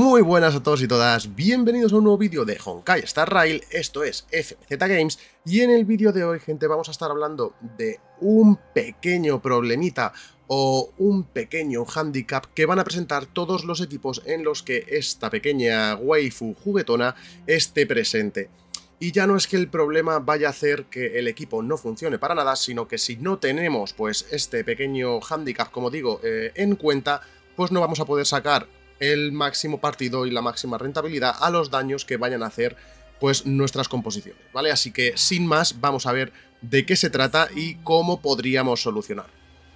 Muy buenas a todos y todas, bienvenidos a un nuevo vídeo de Honkai Star Rail, esto es FMZ Games, y en el vídeo de hoy, gente, vamos a estar hablando de un pequeño problemita o un pequeño handicap que van a presentar todos los equipos en los que esta pequeña waifu juguetona esté presente. Y ya no es que el problema vaya a hacer que el equipo no funcione para nada, sino que si no tenemos pues este pequeño handicap, como digo, eh, en cuenta, pues no vamos a poder sacar el máximo partido y la máxima rentabilidad a los daños que vayan a hacer pues nuestras composiciones, ¿vale? Así que sin más vamos a ver de qué se trata y cómo podríamos solucionar.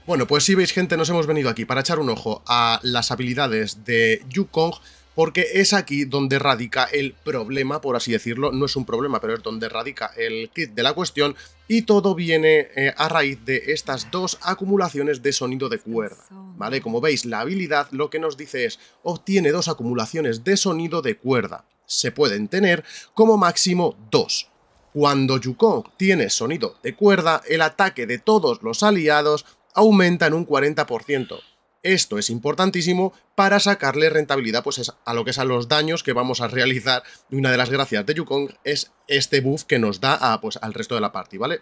Bueno, pues si veis gente, nos hemos venido aquí para echar un ojo a las habilidades de Yukong porque es aquí donde radica el problema, por así decirlo, no es un problema, pero es donde radica el kit de la cuestión y todo viene eh, a raíz de estas dos acumulaciones de sonido de cuerda. ¿Vale? Como veis, la habilidad lo que nos dice es obtiene dos acumulaciones de sonido de cuerda. Se pueden tener como máximo dos. Cuando Yukon tiene sonido de cuerda, el ataque de todos los aliados aumenta en un 40%. Esto es importantísimo para sacarle rentabilidad pues, a lo que son los daños que vamos a realizar. Y Una de las gracias de Yukong es este buff que nos da pues, al resto de la party, ¿vale?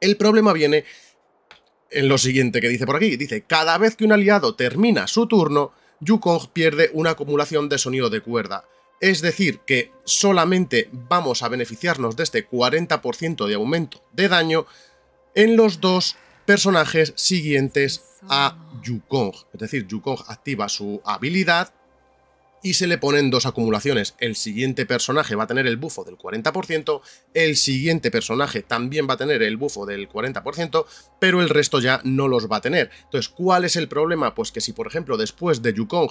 El problema viene en lo siguiente que dice por aquí. Dice, cada vez que un aliado termina su turno, Yukong pierde una acumulación de sonido de cuerda. Es decir, que solamente vamos a beneficiarnos de este 40% de aumento de daño en los dos personajes siguientes a Yukong. Es decir, Yukong activa su habilidad y se le ponen dos acumulaciones. El siguiente personaje va a tener el bufo del 40%, el siguiente personaje también va a tener el bufo del 40%, pero el resto ya no los va a tener. Entonces, ¿cuál es el problema? Pues que si, por ejemplo, después de Yukong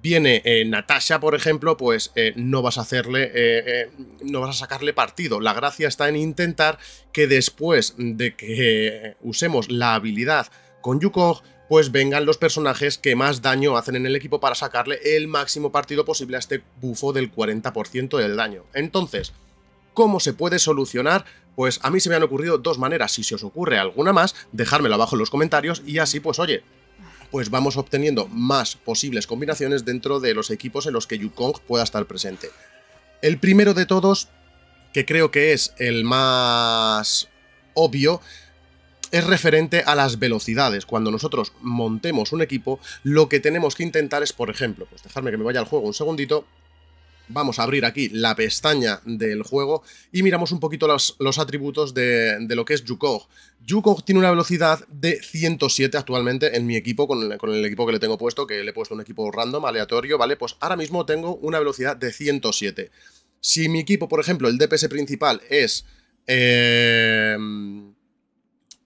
viene eh, Natasha, por ejemplo, pues eh, no vas a hacerle, eh, no vas a sacarle partido. La gracia está en intentar que después de que usemos la habilidad con Yukong, pues vengan los personajes que más daño hacen en el equipo para sacarle el máximo partido posible a este bufo del 40% del daño. Entonces, ¿cómo se puede solucionar? Pues a mí se me han ocurrido dos maneras, si se os ocurre alguna más, dejármelo abajo en los comentarios y así pues oye, pues vamos obteniendo más posibles combinaciones dentro de los equipos en los que Yukong pueda estar presente. El primero de todos, que creo que es el más obvio, es referente a las velocidades. Cuando nosotros montemos un equipo, lo que tenemos que intentar es, por ejemplo, pues dejarme que me vaya al juego un segundito, vamos a abrir aquí la pestaña del juego y miramos un poquito los, atributos de, lo que es Yukog. Yukog tiene una velocidad de 107 actualmente en mi equipo, con el, con el, equipo que le tengo puesto, que le he puesto un equipo random, aleatorio, ¿vale? Pues ahora mismo tengo una velocidad de 107. Si mi equipo, por ejemplo, el DPS principal es... Eh,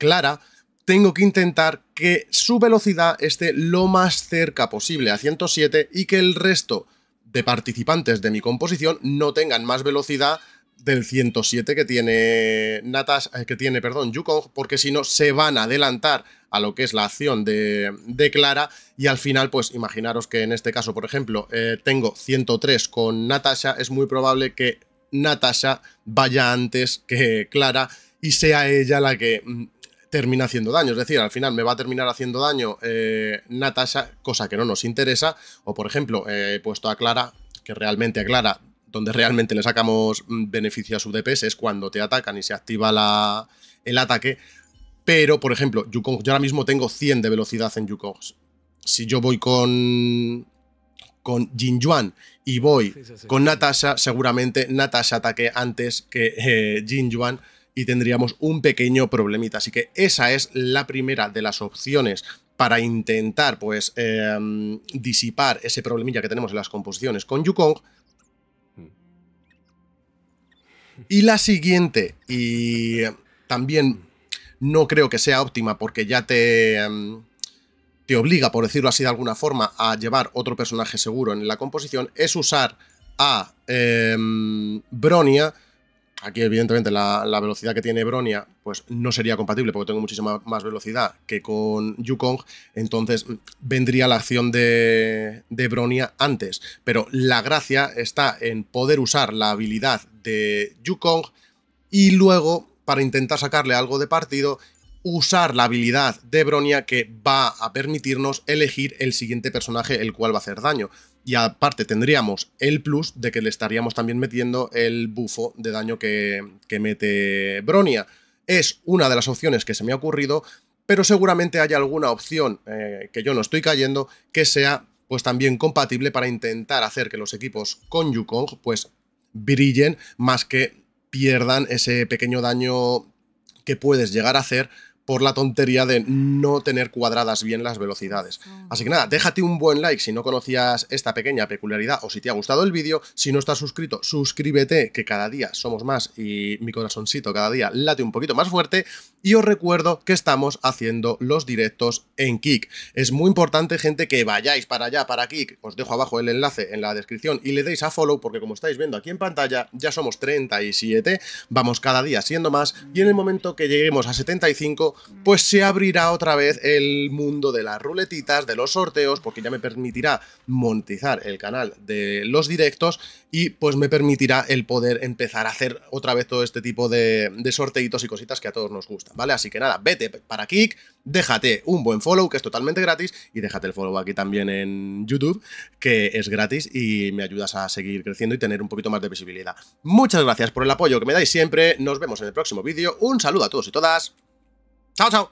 clara, tengo que intentar que su velocidad esté lo más cerca posible a 107 y que el resto de participantes de mi composición no tengan más velocidad del 107 que tiene Natas, eh, que tiene, perdón, Yuko, porque si no se van a adelantar a lo que es la acción de, Clara y al final, pues imaginaros que en este caso, por ejemplo, eh, tengo 103 con Natasha, es muy probable que Natasha vaya antes que Clara y sea ella la que mm, termina haciendo daño. Es decir, al final me va a terminar haciendo daño eh, Natasha, cosa que no nos interesa. O por ejemplo, eh, he puesto a Clara, que realmente a Clara, donde realmente le sacamos mm, beneficio a su DPS es cuando te atacan y se activa el ataque. Pero, por ejemplo, Yukong, yo ahora mismo tengo 100 de velocidad en Yukong. Si yo voy con con Jin Yuan y voy con Natasha, seguramente Natasha ataque antes que eh, Jin Yuan y tendríamos un pequeño problemita. Así que esa es la primera de las opciones para intentar pues em, disipar ese problemilla que tenemos en las composiciones con Yukong. Mm. Y la siguiente, y también no creo que sea óptima porque ya te, em, te obliga, por decirlo así de alguna forma, a llevar otro personaje seguro en la composición, es usar a em, Bronia Aquí, evidentemente, la, velocidad que tiene Bronia, pues no sería compatible, porque tengo muchísima más velocidad que con Yukong. Entonces, vendría la acción de, de Bronia antes. Pero la gracia está en poder usar la habilidad de Yukong y luego para intentar sacarle algo de partido usar la habilidad de Bronia que va a permitirnos elegir el siguiente personaje el cual va a hacer daño. Y aparte tendríamos el plus de que le estaríamos también metiendo el bufo de daño que, mete Bronia. Es una de las opciones que se me ha ocurrido, pero seguramente hay alguna opción eh, que yo no estoy cayendo que sea pues también compatible para intentar hacer que los equipos con Yukong pues brillen más que pierdan ese pequeño daño que puedes llegar a hacer por la tontería de no tener cuadradas bien las velocidades. Mm. Así que nada, déjate un buen like si no conocías esta pequeña peculiaridad o si te ha gustado el vídeo. Si no estás suscrito, suscríbete, que cada día somos más y mi corazoncito cada día late un poquito más fuerte. Y os recuerdo que estamos haciendo los directos en Kik. Es muy importante, gente, que vayáis para allá, para Kik. Os dejo abajo el enlace en la descripción y le deis a follow porque como estáis viendo aquí en pantalla, ya somos 37, vamos cada día siendo más y en el momento que lleguemos a 75 Mm. pues se abrirá otra vez el mundo de las ruletitas, de los sorteos, porque ya me permitirá monetizar el canal de los directos y pues me permitirá el poder empezar a hacer otra vez todo este tipo de, sorteitos y cositas que a todos nos gustan, ¿vale? Así que nada, vete para Kik, déjate un buen follow, que es totalmente gratis, y déjate el follow aquí también en YouTube, que es gratis y me ayudas a seguir creciendo y tener un poquito más de visibilidad. Muchas gracias por el apoyo que me dais siempre, nos vemos en el próximo vídeo, un saludo a todos y todas. 曹操。